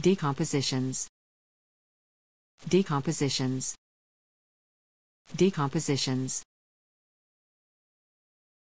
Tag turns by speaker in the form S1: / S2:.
S1: Decompositions. Decompositions. Decompositions.